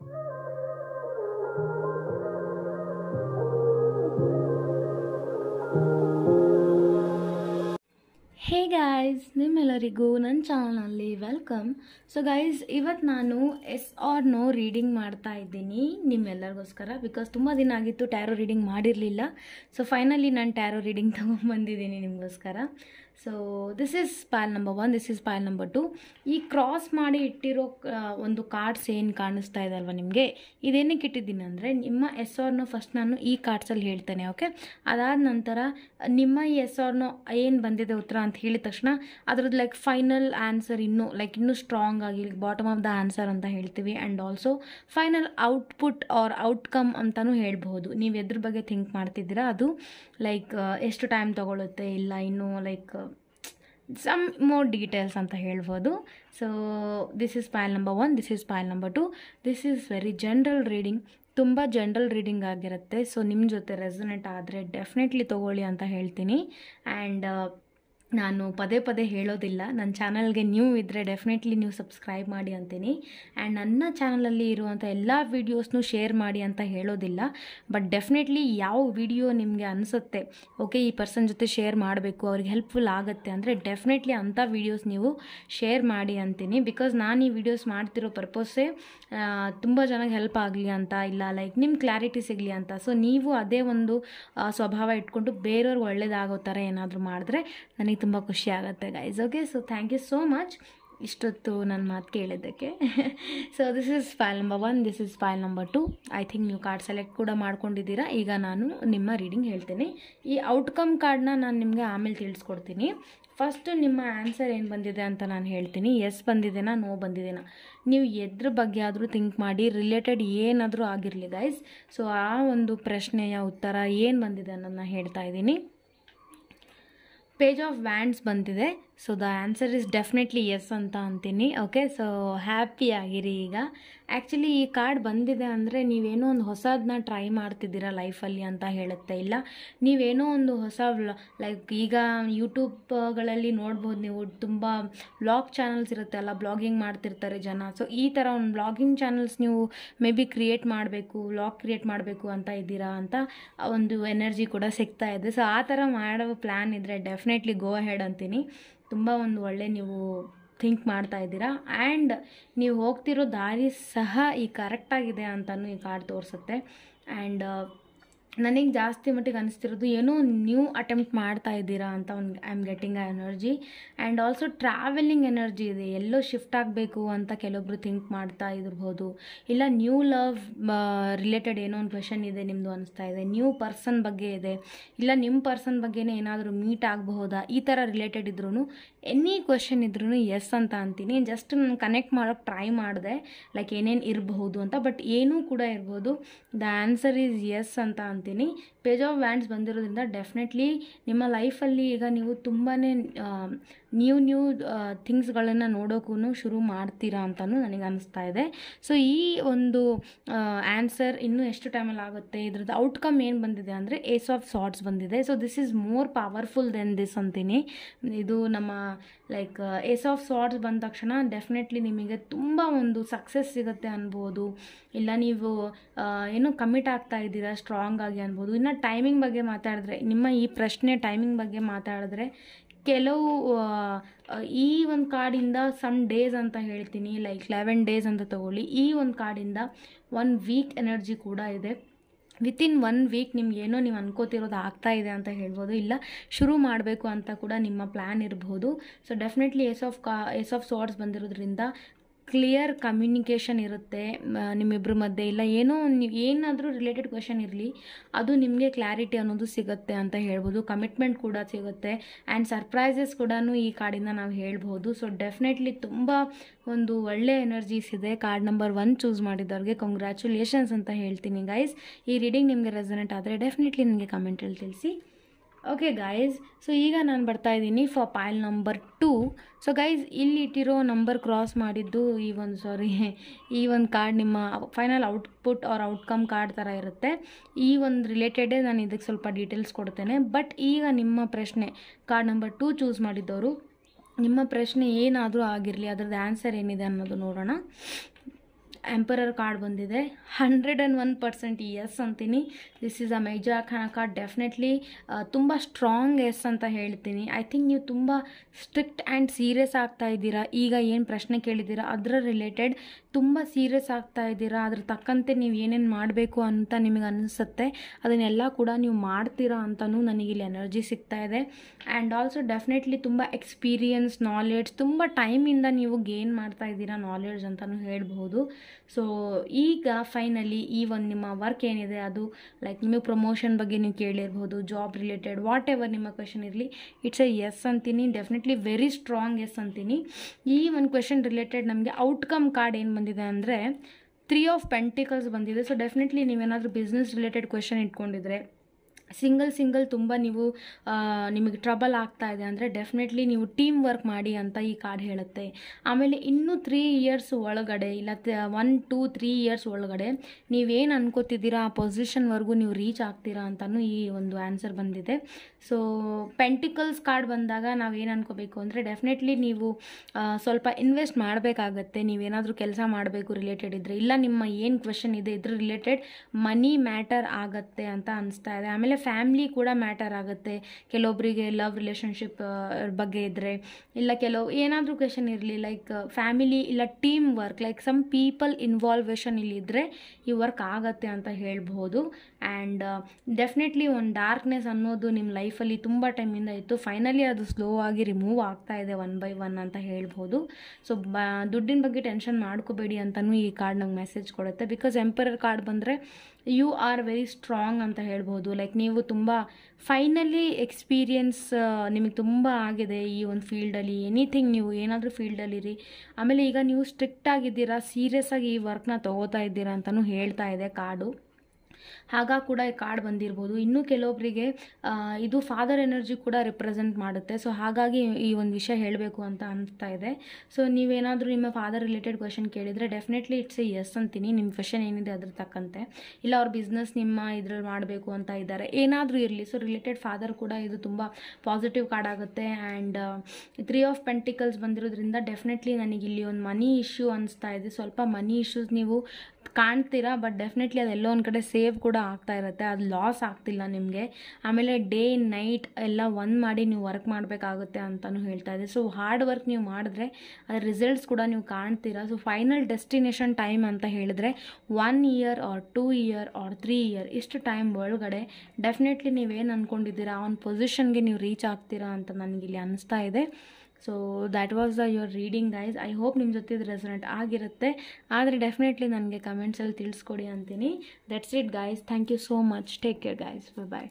hey guys ನಿಮ್ಮೆಲ್ಲರಿಗೂ ನನ್ನ ಚಾನಲ್ನಲ್ಲಿ ವೆಲ್ಕಮ್ ಸೊ ಗೈಸ್ ಇವತ್ತು ನಾನು ಎಸ್ ಆರ್ ನೋ ರೀಡಿಂಗ್ ಮಾಡ್ತಾ ಇದ್ದೀನಿ ನಿಮ್ಮೆಲ್ಲರಿಗೋಸ್ಕರ ಬಿಕಾಸ್ ತುಂಬ ದಿನ ಆಗಿತ್ತು ಟ್ಯಾರೋ ರೀಡಿಂಗ್ ಮಾಡಿರಲಿಲ್ಲ ಸೊ ಫೈನಲಿ ನಾನು ಟ್ಯಾರೋ ರೀಡಿಂಗ್ ತಗೊಂಡ್ಬಂದಿದ್ದೀನಿ ನಿಮಗೋಸ್ಕರ so this is pile number one this is pile number two ಈ ಕ್ರಾಸ್ ಮಾಡಿ ಇಟ್ಟಿರೋ ಒಂದು ಕಾರ್ಡ್ಸ್ ಏನು ಕಾಣಿಸ್ತಾ ಇದೆ ಅಲ್ವಾ ನಿಮಗೆ ಇದೇನಕ್ಕೆ ಇಟ್ಟಿದ್ದೀನಿ ಅಂದರೆ ನಿಮ್ಮ ಎಸ್ ಆರ್ನೋ ಫಸ್ಟ್ ನಾನು ಈ ಕಾರ್ಡ್ಸಲ್ಲಿ ಹೇಳ್ತೇನೆ ಓಕೆ ಅದಾದ ನಂತರ ನಿಮ್ಮ ಈ ಎಸ್ ಆರ್ನೋ ಏನು ಬಂದಿದೆ ಉತ್ತರ ಅಂತ ಹೇಳಿದ ತಕ್ಷಣ ಅದ್ರದ್ದು ಲೈಕ್ ಫೈನಲ್ ಆನ್ಸರ್ ಇನ್ನೂ ಲೈಕ್ ಇನ್ನೂ ಸ್ಟ್ರಾಂಗ್ ಆಗಿ ಬಾಟಮ್ ಆಫ್ ದ ಆನ್ಸರ್ ಅಂತ ಹೇಳ್ತೀವಿ and also final output or outcome ಅಂತಲೂ ಹೇಳ್ಬೋದು ನೀವು ಎದ್ರ ಬಗ್ಗೆ ಥಿಂಕ್ ಮಾಡ್ತಿದ್ದೀರಾ ಅದು ಲೈಕ್ ಎಷ್ಟು ಟೈಮ್ ತೊಗೊಳುತ್ತೆ ಇಲ್ಲ ಇನ್ನೂ ಲೈಕ್ ಸಮ್ ಮೋರ್ ಡೀಟೇಲ್ಸ್ ಅಂತ ಹೇಳ್ಬೋದು so this is pile number one this is pile number two this is very general reading ತುಂಬ ಜನ್ರಲ್ ರೀಡಿಂಗ್ ಆಗಿರುತ್ತೆ ಸೊ ನಿಮ್ಮ ಜೊತೆ ರೆಸೊನೆಂಟ್ ಆದರೆ ಡೆಫಿನೆಟ್ಲಿ ತೊಗೊಳ್ಳಿ ಅಂತ ಹೇಳ್ತೀನಿ ಆ್ಯಂಡ್ ನಾನು ಪದೇ ಪದೇ ಹೇಳೋದಿಲ್ಲ ನನ್ನ ಚಾನಲ್ಗೆ ನ್ಯೂ ಇದ್ದರೆ ಡೆಫಿನೆಟ್ಲಿ ನೀವು ಸಬ್ಸ್ಕ್ರೈಬ್ ಮಾಡಿ ಅಂತೀನಿ ಆ್ಯಂಡ್ ನನ್ನ ಚಾನಲಲ್ಲಿ ಇರುವಂಥ ಎಲ್ಲ ವೀಡಿಯೋಸ್ನೂ ಶೇರ್ ಮಾಡಿ ಅಂತ ಹೇಳೋದಿಲ್ಲ ಬಟ್ ಡೆಫಿನೆಟ್ಲಿ ಯಾವ ವಿಡಿಯೋ ನಿಮಗೆ ಅನಿಸುತ್ತೆ ಓಕೆ ಈ ಪರ್ಸನ್ ಜೊತೆ ಶೇರ್ ಮಾಡಬೇಕು ಅವ್ರಿಗೆ ಹೆಲ್ಪ್ಫುಲ್ ಆಗುತ್ತೆ ಅಂದರೆ ಡೆಫಿನೆಟ್ಲಿ ಅಂಥ ವೀಡಿಯೋಸ್ ನೀವು ಶೇರ್ ಮಾಡಿ ಅಂತೀನಿ ಬಿಕಾಸ್ ನಾನು ಈ ವಿಡಿಯೋಸ್ ಮಾಡ್ತಿರೋ ಪರ್ಪಸೇ ತುಂಬ ಜನಕ್ಕೆ ಹೆಲ್ಪ್ ಆಗಲಿ ಅಂತ ಇಲ್ಲ ಲೈಕ್ ನಿಮ್ಮ ಕ್ಲಾರಿಟಿ ಸಿಗಲಿ ಅಂತ ಸೊ ನೀವು ಅದೇ ಒಂದು ಸ್ವಭಾವ ಇಟ್ಕೊಂಡು ಬೇರೆಯವ್ರಿಗೆ ಒಳ್ಳೇದಾಗೋ ಥರ ಏನಾದರೂ ಮಾಡಿದ್ರೆ ನನಗೆ ತುಂಬ ಖುಷಿ ಆಗುತ್ತೆ guys okay so thank you so much ಇಷ್ಟೊತ್ತು ನನ್ನ ಮಾತು ಕೇಳಿದ್ದಕ್ಕೆ so this is pile number one this is pile number two I think ನೀವು ಕಾರ್ಡ್ ಸೆಲೆಕ್ಟ್ ಕೂಡ ಮಾಡ್ಕೊಂಡಿದ್ದೀರಾ ಈಗ ನಾನು ನಿಮ್ಮ ರೀಡಿಂಗ್ ಹೇಳ್ತೀನಿ ಈ ಔಟ್ಕಮ್ ಕಾರ್ಡನ್ನ ನಾನು ನಿಮಗೆ ಆಮೇಲೆ ತಿಳಿಸ್ಕೊಡ್ತೀನಿ ಫಸ್ಟು ನಿಮ್ಮ ಆನ್ಸರ್ ಏನು ಬಂದಿದೆ ಅಂತ ನಾನು ಹೇಳ್ತೀನಿ ಎಸ್ ಬಂದಿದೆನಾ ನೋ ಬಂದಿದೆನಾ ನೀವು ಎದ್ರ ಬಗ್ಗೆ ಆದರೂ ಥಿಂಕ್ ಮಾಡಿ ರಿಲೇಟೆಡ್ ಏನಾದರೂ ಆಗಿರಲಿ ಗೈಸ್ ಸೊ ಆ ಒಂದು ಪ್ರಶ್ನೆಯ ಉತ್ತರ ಏನು ಬಂದಿದೆ ಅನ್ನೋದನ್ನ ಹೇಳ್ತಾ ಇದ್ದೀನಿ ಪೇಜ್ ಆಫ್ ವ್ಯಾಂಡ್ಸ್ ಬಂದಿದೆ so the answer is definitely yes ಅಂತ ಅಂತೀನಿ ಓಕೆ ಸೊ ಹ್ಯಾಪಿ ಆಗಿರಿ ಈಗ ಆ್ಯಕ್ಚುಲಿ ಈ ಕಾರ್ಡ್ ಬಂದಿದೆ ಅಂದರೆ ನೀವೇನೋ ಒಂದು ಹೊಸದನ್ನ ಟ್ರೈ ಮಾಡ್ತಿದ್ದೀರಾ ಲೈಫಲ್ಲಿ ಅಂತ ಹೇಳುತ್ತೆ ಇಲ್ಲ ನೀವೇನೋ ಒಂದು ಹೊಸ ಲೈಕ್ ಈಗ ಯೂಟ್ಯೂಬ್ಗಳಲ್ಲಿ ನೋಡ್ಬೋದು ನೀವು ತುಂಬ ಬ್ಲಾಗ್ ಚಾನಲ್ಸ್ ಇರುತ್ತೆ ಅಲ್ಲ ಬ್ಲಾಗಿಂಗ್ ಮಾಡ್ತಿರ್ತಾರೆ ಜನ ಸೊ ಈ ಥರ ಒಂದು ಬ್ಲಾಗಿಂಗ್ ಚಾನಲ್ಸ್ ನೀವು ಮೇ ಬಿ ಕ್ರಿಯೇಟ್ ಮಾಡಬೇಕು ವ್ಲಾಗ್ ಕ್ರಿಯೇಟ್ ಮಾಡಬೇಕು ಅಂತ ಇದ್ದೀರಾ ಅಂತ ಒಂದು ಎನರ್ಜಿ ಕೂಡ ಸಿಗ್ತಾ ಇದೆ ಸೊ ಆ ಥರ ಮಾಡೋ ಪ್ಲ್ಯಾನ್ ಇದ್ದರೆ ಡೆಫಿನೆಟ್ಲಿ ಗೋ ಹೆಡ್ ಅಂತೀನಿ ತುಂಬ ಒಂದು ಒಳ್ಳೆ ನೀವು ಥಿಂಕ್ ಮಾಡ್ತಾ ಇದ್ದೀರಾ ಆ್ಯಂಡ್ ನೀವು ಹೋಗ್ತಿರೋ ದಾರಿ ಸಹ ಈ ಕರೆಕ್ಟಾಗಿದೆ ಅಂತಲೂ ಈ ಕಾರ್ಡ್ ತೋರಿಸುತ್ತೆ ಆ್ಯಂಡ್ ನನಗೆ ಜಾಸ್ತಿ ಮಟ್ಟಿಗೆ ಅನಿಸ್ತಿರೋದು ಏನೋ ನ್ಯೂ ಅಟೆಂಪ್ಟ್ ಮಾಡ್ತಾ ಇದ್ದೀರಾ ಅಂತ ಒಂದು I am getting uh energy and also travelling energy ಇದೆ ಎಲ್ಲೋ ಶಿಫ್ಟ್ ಆಗಬೇಕು ಅಂತ ಕೆಲವೊಬ್ರು ಥಿಂಕ್ ಮಾಡ್ತಾ ಇರ್ಬೋದು ಇಲ್ಲ ನ್ಯೂ ಲವ್ ರಿಲೇಟೆಡ್ ಏನೋ ಒಂದು ಕ್ವೆಶನ್ ಇದೆ ನಿಮ್ಮದು ಅನಿಸ್ತಾ ಇದೆ ನ್ಯೂ ಪರ್ಸನ್ ಬಗ್ಗೆ ಇದೆ ಇಲ್ಲ ನಿಮ್ಮ ಪರ್ಸನ್ ಬಗ್ಗೆ ಏನಾದರೂ ಮೀಟ್ ಆಗಬಹುದಾ ಈ ಥರ ರಿಲೇಟೆಡ್ ಇದ್ರೂ ಎನಿ ಕ್ವೆಶನ್ ಇದ್ರೂ ಎಸ್ ಅಂತ ಅಂತೀನಿ ಜಸ್ಟ್ ನಾನು ಕನೆಕ್ಟ್ ಮಾಡೋಕ್ಕೆ ಟ್ರೈ ಮಾಡಿದೆ ಲೈಕ್ ಏನೇನು ಇರಬಹುದು ಅಂತ ಬಟ್ ಏನೂ ಕೂಡ ಇರ್ಬೋದು ದ ಆನ್ಸರ್ ಈಸ್ ಎಸ್ ಅಂತ ಅಂತೀನಿ ಪೇಜ್ ಆಫ್ ವ್ಯಾಂಡ್ಸ್ ಬಂದಿರೋದ್ರಿಂದ ಡೆಫಿನೆಟ್ಲಿ ನಿಮ್ಮ ಲೈಫಲ್ಲಿ ಈಗ ನೀವು ತುಂಬಾ ನ್ಯೂ ನ್ಯೂ ಥಿಂಗ್ಸ್ಗಳನ್ನು ನೋಡೋಕ್ಕೂ ಶುರು ಮಾಡ್ತೀರಾ ಅಂತಲೂ ನನಗೆ ಅನಿಸ್ತಾ ಇದೆ ಸೊ ಈ ಒಂದು ಆನ್ಸರ್ ಇನ್ನೂ ಎಷ್ಟು ಟೈಮಲ್ಲಿ ಆಗುತ್ತೆ ಇದ್ರದ್ದು ಔಟ್ಕಮ್ ಏನು ಬಂದಿದೆ ಅಂದರೆ ಏಸ್ ಆಫ್ ಸಾರ್ಟ್ಸ್ ಬಂದಿದೆ so this is more powerful than this ಅಂತೀನಿ ಇದು ನಮ್ಮ ಲೈಕ್ ಏಸ್ ಆಫ್ ಸಾರ್ಟ್ಸ್ ಬಂದ ತಕ್ಷಣ ಡೆಫಿನೆಟ್ಲಿ ನಿಮಗೆ ತುಂಬ ಒಂದು ಸಕ್ಸಸ್ ಸಿಗುತ್ತೆ ಅನ್ಬೋದು ಇಲ್ಲ ನೀವು ಏನು ಕಮಿಟ್ ಆಗ್ತಾ ಇದ್ದೀರಾ ಸ್ಟ್ರಾಂಗ್ ಆಗಿ ಅನ್ಬೋದು ಇನ್ನು ಟೈಮಿಂಗ್ ಬಗ್ಗೆ ಮಾತಾಡಿದ್ರೆ ನಿಮ್ಮ ಈ ಪ್ರಶ್ನೆ ಟೈಮಿಂಗ್ ಬಗ್ಗೆ ಮಾತಾಡಿದ್ರೆ ಕೆಲವು ಈ ಒಂದು ಕಾರ್ಡಿಂದ ಸಮ್ ಡೇಸ್ ಅಂತ ಹೇಳ್ತೀನಿ ಲೈಕ್ ಲೆವೆನ್ ಡೇಸ್ ಅಂತ ತಗೊಳ್ಳಿ ಈ ಒಂದು ಕಾರ್ಡಿಂದ ಒನ್ ವೀಕ್ ಎನರ್ಜಿ ಕೂಡ ಇದೆ ವಿತಿನ್ ಒನ್ ವೀಕ್ ನಿಮ್ಗೆ ಏನೋ ನೀವು ಅನ್ಕೋತಿರೋದು ಆಗ್ತಾ ಇದೆ ಅಂತ ಹೇಳ್ಬೋದು ಇಲ್ಲ ಶುರು ಮಾಡಬೇಕು ಅಂತ ಕೂಡ ನಿಮ್ಮ ಪ್ಲ್ಯಾನ್ ಇರ್ಬೋದು ಸೊ ಡೆಫಿನೆಟ್ಲಿ ಎಸ್ ಆಫ್ ಕಾ ಎಸ್ ಆಫ್ ಸಾರ್ಟ್ಸ್ ಬಂದಿರೋದ್ರಿಂದ ಕ್ಲಿಯರ್ ಕಮ್ಯುನಿಕೇಷನ್ ಇರುತ್ತೆ ನಿಮ್ಮಿಬ್ಬರ ಮಧ್ಯೆ ಇಲ್ಲ ಏನೋ ನೀವು ಏನಾದರೂ ರಿಲೇಟೆಡ್ ಕ್ವೆಶನ್ ಇರಲಿ ಅದು ನಿಮಗೆ ಕ್ಲಾರಿಟಿ ಅನ್ನೋದು ಸಿಗುತ್ತೆ ಅಂತ ಹೇಳ್ಬೋದು ಕಮಿಟ್ಮೆಂಟ್ ಕೂಡ ಸಿಗುತ್ತೆ ಆ್ಯಂಡ್ ಸರ್ಪ್ರೈಸಸ್ ಕೂಡ ಈ ಕಾರ್ಡಿಂದ ನಾವು ಹೇಳ್ಬೋದು ಸೊ ಡೆಫಿನೆಟ್ಲಿ ತುಂಬ ಒಂದು ಒಳ್ಳೆ ಎನರ್ಜೀಸ್ ಇದೆ ಕಾರ್ಡ್ ನಂಬರ್ ಒನ್ ಚೂಸ್ ಮಾಡಿದವ್ರಿಗೆ ಕಂಗ್ರ್ಯಾಚುಲೇಷನ್ಸ್ ಅಂತ ಹೇಳ್ತೀನಿ ಗೈಸ್ ಈ ರೀಡಿಂಗ್ ನಿಮಗೆ ರೆಸನೆಂಟ್ ಆದರೆ ಡೆಫಿನೆಟ್ಲಿ ನಿಮಗೆ ಕಮೆಂಟಲ್ಲಿ ತಿಳಿಸಿ ಓಕೆ ಗಾಯ್ಸ್ ಸೊ ಈಗ ನಾನು ಬರ್ತಾ ಇದ್ದೀನಿ for pile number two so guys ಇಲ್ಲಿ ಇಟ್ಟಿರೋ ನಂಬರ್ ಕ್ರಾಸ್ ಮಾಡಿದ್ದು ಈ ಒಂದು ಸಾರಿ ಈ ಒಂದು ಕಾರ್ಡ್ ನಿಮ್ಮ final output or outcome card ಥರ ಇರುತ್ತೆ ಈ ಒಂದು ರಿಲೇಟೆಡೇ ನಾನು ಇದಕ್ಕೆ ಸ್ವಲ್ಪ ಡೀಟೇಲ್ಸ್ ಕೊಡ್ತೇನೆ ಬಟ್ ಈಗ ನಿಮ್ಮ ಪ್ರಶ್ನೆ ಕಾರ್ಡ್ ನಂಬರ್ ಟೂ ಚೂಸ್ ಮಾಡಿದ್ದವರು ನಿಮ್ಮ ಪ್ರಶ್ನೆ ಏನಾದರೂ ಆಗಿರಲಿ ಅದರದ್ದು ಆನ್ಸರ್ ಏನಿದೆ ಅನ್ನೋದು ನೋಡೋಣ ಎಂಪರರ್ ಕಾರ್ಡ್ ಬಂದಿದೆ hundred and one percent yes ಅಂತೀನಿ ದಿಸ್ ಈಸ್ ಅ ಮೇಜರ್ ಖಾನ ಕಾರ್ಡ್ ಡೆಫಿನೆಟ್ಲಿ ತುಂಬ ಸ್ಟ್ರಾಂಗ್ ಎಸ್ ಅಂತ ಹೇಳ್ತೀನಿ ಐ ಥಿಂಕ್ ನೀವು ತುಂಬ ಸ್ಟ್ರಿಕ್ಟ್ ಆ್ಯಂಡ್ ಸೀರಿಯಸ್ ಆಗ್ತಾ ಇದ್ದೀರಾ ಈಗ ಏನು ಪ್ರಶ್ನೆ ಕೇಳಿದ್ದೀರಾ ಅದರ ರಿಲೇಟೆಡ್ ತುಂಬ ಸೀರಿಯಸ್ ಆಗ್ತಾ ಇದ್ದೀರಾ ಅದ್ರ ತಕ್ಕಂತೆ ನೀವು ಏನೇನು ಮಾಡಬೇಕು ಅಂತ ನಿಮಗೆ ಅನ್ನಿಸುತ್ತೆ ಅದನ್ನೆಲ್ಲ ಕೂಡ ನೀವು ಮಾಡ್ತೀರಾ ಅಂತಲೂ ನನಗಿಲ್ಲಿ ಎನರ್ಜಿ ಸಿಗ್ತಾ ಇದೆ ಆ್ಯಂಡ್ ಆಲ್ಸೋ ಡೆಫಿನೆಟ್ಲಿ ತುಂಬ ಎಕ್ಸ್ಪೀರಿಯನ್ಸ್ ನಾಲೆಡ್ಜ್ ತುಂಬ ಟೈಮಿಂದ ನೀವು ಗೇನ್ ಮಾಡ್ತಾ ಇದ್ದೀರಾ ನಾಲೆಡ್ಜ್ ಅಂತಲೂ ಹೇಳ್ಬೋದು ಸೊ ಈಗ ಫೈನಲಿ ಈ ಒಂದು ನಿಮ್ಮ ವರ್ಕ್ ಏನಿದೆ ಅದು ಲೈಕ್ ನಿಮಗೆ ಪ್ರಮೋಷನ್ ಬಗ್ಗೆ ನೀವು ಕೇಳಿರ್ಬೋದು ಜಾಬ್ ರಿಲೇಟೆಡ್ ವಾಟ್ ಎವರ್ ನಿಮ್ಮ ಕ್ವೆಶನ್ ಇರಲಿ ಇಟ್ಸ್ ಎ ಎಸ್ ಅಂತೀನಿ ಡೆಫಿನೆಟ್ಲಿ ವೆರಿ ಸ್ಟ್ರಾಂಗ್ ಎಸ್ ಅಂತೀನಿ ಈ ಒಂದು ಕ್ವೆಶನ್ ರಿಲೇಟೆಡ್ ನಮಗೆ ಔಟ್ಕಮ್ ಕಾರ್ಡ್ ಏನು ಬಂದಿದೆ ಅಂದರೆ ತ್ರೀ ಆಫ್ ಪೆಂಟಿಕಲ್ಸ್ ಬಂದಿದೆ ಸೊ ಡೆಫಿನೆಟ್ಲಿ ನೀವೇನಾದರೂ ಬಿಸ್ನೆಸ್ ರಿಲೇಟೆಡ್ ಕ್ವೆಶನ್ ಇಟ್ಕೊಂಡಿದ್ರೆ ಸಿಂಗಲ್ ಸಿಂಗಲ್ ತುಂಬ ನೀವು ನಿಮಗೆ ಟ್ರಬಲ್ ಆಗ್ತಾ ಇದೆ ಅಂದರೆ ಡೆಫಿನೆಟ್ಲಿ ನೀವು ಟೀಮ್ ವರ್ಕ್ ಮಾಡಿ ಅಂತ ಈ ಕಾರ್ಡ್ ಹೇಳುತ್ತೆ ಆಮೇಲೆ ಇನ್ನೂ ತ್ರೀ ಇಯರ್ಸ್ ಒಳಗಡೆ ಇಲ್ಲ ಒನ್ ಟೂ ತ್ರೀ ಇಯರ್ಸ್ ಒಳಗಡೆ ನೀವೇನು ಅನ್ಕೋತಿದ್ದೀರಾ ಆ ಪೊಸಿಷನ್ವರೆಗೂ ನೀವು ರೀಚ್ ಆಗ್ತೀರಾ ಅಂತಲೂ ಈ ಒಂದು ಆನ್ಸರ್ ಬಂದಿದೆ ಸೊ ಪೆಂಟಿಕಲ್ಸ್ ಕಾರ್ಡ್ ಬಂದಾಗ ನಾವೇನು ಅನ್ಕೋಬೇಕು ಅಂದರೆ ಡೆಫಿನೆಟ್ಲಿ ನೀವು ಸ್ವಲ್ಪ ಇನ್ವೆಸ್ಟ್ ಮಾಡಬೇಕಾಗತ್ತೆ ನೀವೇನಾದರೂ ಕೆಲಸ ಮಾಡಬೇಕು ರಿಲೇಟೆಡ್ ಇದ್ದರೆ ಇಲ್ಲ ನಿಮ್ಮ ಏನು ಕ್ವೆಶನ್ ಇದೆ ಇದ್ರ ರಿಲೇಟೆಡ್ ಮನಿ ಮ್ಯಾಟರ್ ಆಗತ್ತೆ ಅಂತ ಅನಿಸ್ತಾ ಇದೆ ಆಮೇಲೆ ಫ್ಯಾಮ್ಲಿ ಕೂಡ ಮ್ಯಾಟರ್ ಆಗುತ್ತೆ ಕೆಲವೊಬ್ಬರಿಗೆ ಲವ್ ರಿಲೇಷನ್ಶಿಪ್ ಬಗ್ಗೆ ಇದ್ದರೆ ಇಲ್ಲ ಕೆಲವು ಏನಾದರೂ ಕ್ವೆಶನ್ ಇರಲಿ ಲೈಕ್ ಫ್ಯಾಮಿಲಿ ಇಲ್ಲ team work like some people involvement ಇಲ್ಲಿದ್ದರೆ ಈ ವರ್ಕ್ ಆಗತ್ತೆ ಅಂತ ಹೇಳ್ಬೋದು ಆ್ಯಂಡ್ ಡೆಫಿನೆಟ್ಲಿ ಒಂದು ಡಾರ್ಕ್ನೆಸ್ ಅನ್ನೋದು ನಿಮ್ಮ ಲೈಫಲ್ಲಿ ತುಂಬ ಟೈಮಿಂದ ಇತ್ತು ಫೈನಲಿ ಅದು ಸ್ಲೋ ಆಗಿ ರಿಮೂವ್ ಆಗ್ತಾ ಇದೆ ಒನ್ ಬೈ ಒನ್ ಅಂತ ಹೇಳ್ಬೋದು ಸೊ ಬ ದುಡ್ಡಿನ ಬಗ್ಗೆ ಟೆನ್ಷನ್ ಮಾಡ್ಕೋಬೇಡಿ ಅಂತಲೂ ಈ ಕಾರ್ಡ್ ನಂಗೆ ಮೆಸೇಜ್ ಕೊಡುತ್ತೆ ಬಿಕಾಸ್ ಎಂಪರರ್ ಕಾರ್ಡ್ ಬಂದರೆ ಯು ಆರ್ ವೆರಿ ಸ್ಟ್ರಾಂಗ್ ಅಂತ ಹೇಳ್ಬೋದು ಲೈಕ್ ನೀವು ತುಂಬ ಫೈನಲಿ ಎಕ್ಸ್ಪೀರಿಯನ್ಸ್ ನಿಮಗೆ ತುಂಬ ಆಗಿದೆ ಈ ಒಂದು ಫೀಲ್ಡಲ್ಲಿ ಎನಿಥಿಂಗ್ ನೀವು ಏನಾದರೂ ಫೀಲ್ಡಲ್ಲಿರಿ ಆಮೇಲೆ ಈಗ ನೀವು ಸ್ಟ್ರಿಕ್ಟ್ ಆಗಿದ್ದೀರಾ ಸೀರಿಯಸ್ ಆಗಿ ಈ ವರ್ಕ್ನ ತೊಗೋತಾ ಇದ್ದೀರಾ ಅಂತಲೂ ಹೇಳ್ತಾ ಇದೆ ಕಾಡು ಹಾಗಾಗಿ ಕೂಡ ಈ ಕಾರ್ಡ್ ಬಂದಿರ್ಬೋದು ಇನ್ನೂ ಕೆಲವೊಬ್ಬರಿಗೆ ಇದು ಫಾದರ್ ಎನರ್ಜಿ ಕೂಡ ರಿಪ್ರೆಸೆಂಟ್ ಮಾಡುತ್ತೆ ಸೊ ಹಾಗಾಗಿ ಈ ಒಂದು ವಿಷಯ ಹೇಳಬೇಕು ಅಂತ ಅನಿಸ್ತಾ ಇದೆ ಸೊ ನೀವೇನಾದರೂ ನಿಮ್ಮ ಫಾದರ್ ರಿಲೇಟೆಡ್ ಕ್ವೆಶನ್ ಕೇಳಿದರೆ ಡೆಫಿನೆಟ್ಲಿ ಇಟ್ಸ್ ಎ ಎಸ್ ಅಂತೀನಿ ನಿಮ್ಮ ಕ್ವೆಶನ್ ಏನಿದೆ ಅದ್ರ ತಕ್ಕಂತೆ ಇಲ್ಲ ಅವ್ರ ಬಿಸ್ನೆಸ್ ನಿಮ್ಮ ಇದ್ರಲ್ಲಿ ಮಾಡಬೇಕು ಅಂತ ಇದ್ದಾರೆ ಏನಾದರೂ ಇರಲಿ ಸೊ ರಿಲೇಟೆಡ್ ಫಾದರ್ ಕೂಡ ಇದು ತುಂಬ ಪಾಸಿಟಿವ್ ಕಾರ್ಡ್ ಆಗುತ್ತೆ ಆ್ಯಂಡ್ ತ್ರೀ ಆಫ್ ಪೆಂಟಿಕಲ್ಸ್ ಬಂದಿರೋದ್ರಿಂದ ಡೆಫಿನೆಟ್ಲಿ ನನಗೆ ಇಲ್ಲಿ ಒಂದು ಮನಿ ಇಶ್ಯೂ ಅನಿಸ್ತಾ ಇದೆ ಸ್ವಲ್ಪ ಮನಿ ಇಶ್ಯೂಸ್ ನೀವು ಕಾಣ್ತೀರಾ ಬಟ್ ಡೆಫಿನೆಟ್ಲಿ ಅದು ಎಲ್ಲೋ ಒಂದು ಕಡೆ ಸೇವ್ ಕೂಡ ಆಗ್ತಾ ಇರುತ್ತೆ ಅದು ಲಾಸ್ ಆಗ್ತಿಲ್ಲ ನಿಮಗೆ ಆಮೇಲೆ ಡೇ ನೈಟ್ ಎಲ್ಲ ಒನ್ ಮಾಡಿ ನೀವು ವರ್ಕ್ ಮಾಡಬೇಕಾಗುತ್ತೆ ಅಂತಲೂ ಹೇಳ್ತಾ ಇದೆ ಸೊ ಹಾರ್ಡ್ ವರ್ಕ್ ನೀವು ಮಾಡಿದ್ರೆ ಅದರ ರಿಸಲ್ಟ್ಸ್ ಕೂಡ ನೀವು ಕಾಣ್ತೀರಾ ಸೊ ಫೈನಲ್ ಡೆಸ್ಟಿನೇಷನ್ ಟೈಮ್ ಅಂತ ಹೇಳಿದ್ರೆ one year or two year or three year ಇಷ್ಟು ಟೈಮ್ ಒಳಗಡೆ ಡೆಫಿನೆಟ್ಲಿ ನೀವೇನು ಅಂದ್ಕೊಂಡಿದ್ದೀರಾ ಆ ಒಂದು ಪೊಸಿಷನ್ಗೆ ನೀವು ರೀಚ್ ಆಗ್ತೀರಾ ಅಂತ ನನಗಿಲ್ಲಿ ಅನಿಸ್ತಾ ಇದೆ so that was the your reading guys I hope ನಿಮ್ಮ ಜೊತೆ ಇದು ರೆಸನೆಂಟ್ ಆಗಿರುತ್ತೆ ಆದರೆ ಡೆಫಿನೆಟ್ಲಿ ನನಗೆ ಕಮೆಂಟ್ಸಲ್ಲಿ ತಿಳಿಸ್ಕೊಡಿ ಅಂತೀನಿ that's it guys thank you so much take care guys bye bye